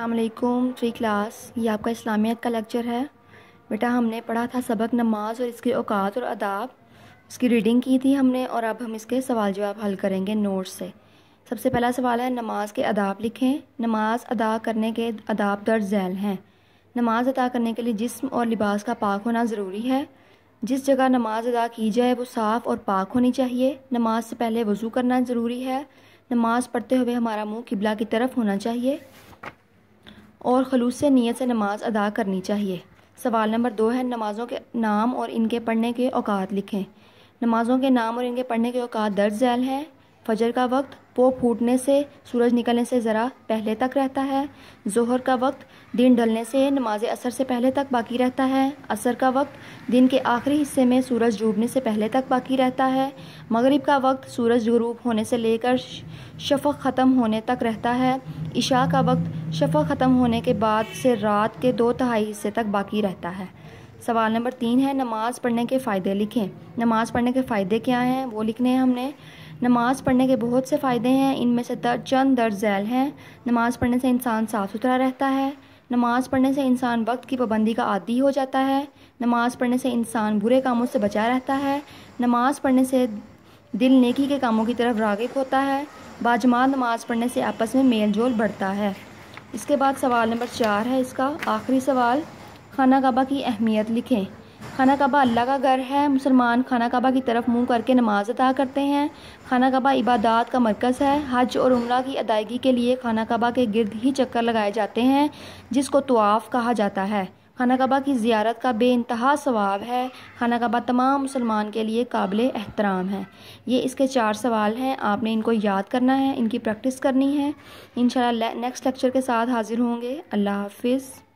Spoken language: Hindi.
अल्लाम थ्री क्लास ये आपका इस्लामियत का लेक्चर है बेटा हमने पढ़ा था सबक नमाज और इसके औकात और अदाब उसकी रीडिंग की थी हमने और अब हम इसके सवाल जवाब हल करेंगे नोट्स से सबसे पहला सवाल है नमाज के अदाब लिखें नमाज अदा करने के अदाब दर्ज झैल हैं नमाज अदा करने के लिए जिस्म और लिबास का पाक होना ज़रूरी है जिस जगह नमाज अदा की जाए वो साफ़ और पाक होनी चाहिए नमाज से पहले वज़ू करना ज़रूरी है नमाज पढ़ते हुए हमारा मुँह किबला की तरफ होना चाहिए और खलूस नीयत से नमाज अदा करनी चाहिए सवाल नंबर दो है नमाज़ों के नाम और इनके पढ़ने के औकात लिखें नमाज़ों के नाम और इनके पढ़ने के औकात दर्ज झैल हैं फजर का वक्त पो फूटने से सूरज निकलने से ज़रा पहले तक रहता है जोहर का वक्त दिन ढलने से नमाज असर से पहले तक बाकी रहता है असर का वक्त दिन के आखिरी हिस्से में सूरज डूबने से पहले तक बाकी रहता है मगरिब का वक्त सूरज गरूब होने से लेकर शफक ख़त्म होने तक रहता है इशा का वक्त शफ़ा ख़त्म होने के बाद से रात के दो तहाई हिस्से तक बाकी रहता है सवाल नंबर तीन है नमाज़ पढ़ने के फ़ायदे लिखें नमाज़ पढ़ने के फ़ायदे क्या हैं वो लिखने हैं हमने नमाज़ पढ़ने के बहुत से फ़ायदे हैं इनमें से दर चंद दर झैल हैं नमाज़ पढ़ने से इंसान साफ़ सुथरा रहता है नमाज़ पढ़ने से इंसान वक्त की पाबंदी का आदी हो जाता है नमाज़ पढ़ने से इंसान बुरे कामों से बचा रहता है नमाज़ पढ़ने से दिल नेकी के कामों की तरफ रागिब होता है बाजमात नमाज़ पढ़ने से आपस में मेल जोल बढ़ता है इसके बाद सवाल नंबर चार है इसका आखिरी सवाल खाना कबा की अहमियत लिखें खाना कबा अल्लाह का घर है मुसलमान खाना कबा की तरफ मुंह करके नमाज अदा करते हैं खाना कबा इबादत का मरकज़ है हज और उम्र की अदायगी के लिए खाना कबा के गिरद ही चक्कर लगाए जाते हैं जिसको तोआफ़ कहा जाता है खाना कबा की ज़्यारत का बे इंतहा सवाब है खाना कबा तमाम मुसलमान के लिए काबिल एहतराम है ये इसके चार सवाल हैं आपने इनको याद करना है इनकी प्रैक्टिस करनी है इन शेक्स्ट लेक्चर के साथ हाज़िर होंगे अल्लाह हाफिज़